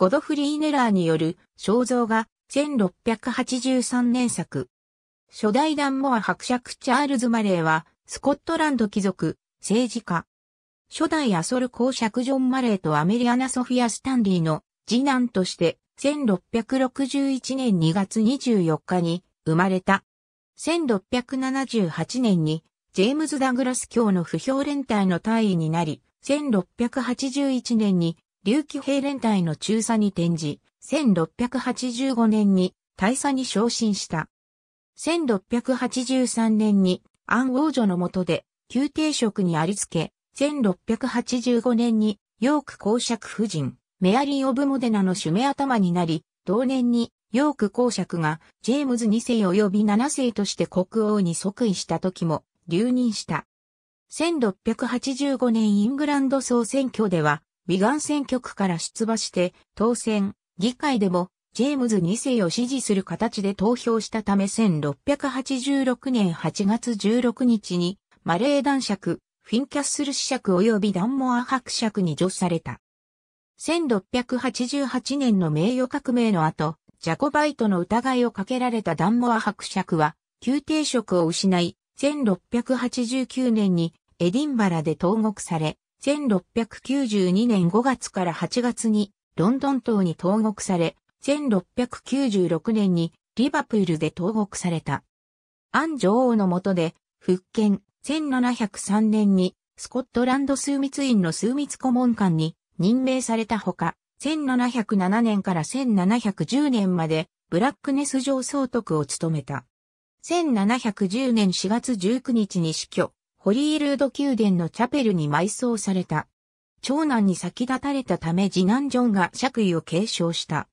ゴドフリー・ネラーによる肖像画1683年作。初代ダンモア伯爵チャールズ・マレーはスコットランド貴族、政治家。初代アソル公爵ジョン・マレーとアメリアナ・ソフィア・スタンリーの次男として1661年2月24日に生まれた。1678年にジェームズ・ダグラス教の不評連帯の大尉になり、1681年に竜騎兵連隊の中佐に転じ、1685年に大佐に昇進した。1683年に安王女の下で宮廷職にありつけ、1685年にヨーク公爵夫人、メアリー・オブ・モデナの主目頭になり、同年にヨーク公爵がジェームズ2世及び7世として国王に即位した時も留任した。1685年イングランド総選挙では美顔選挙区から出馬して当選、議会でもジェームズ2世を支持する形で投票したため1686年8月16日にマレー男爵、フィンキャッスル子爵及びダンモア伯爵に除された。1688年の名誉革命の後、ジャコバイトの疑いをかけられたダンモア伯爵は、宮廷職を失い、1689年にエディンバラで投獄され、1692年5月から8月にロンドン島に投獄され、1696年にリバプールで投獄された。アン女王の下で復権、1703年にスコットランド枢密院の枢密顧問官に任命されたほか、1707年から1710年までブラックネス上総督を務めた。1710年4月19日に死去。ホリールード宮殿のチャペルに埋葬された。長男に先立たれたため次男ジョンが爵位を継承した。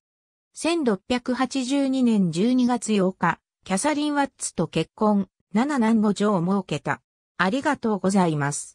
1682年12月8日、キャサリン・ワッツと結婚、7男5女を設けた。ありがとうございます。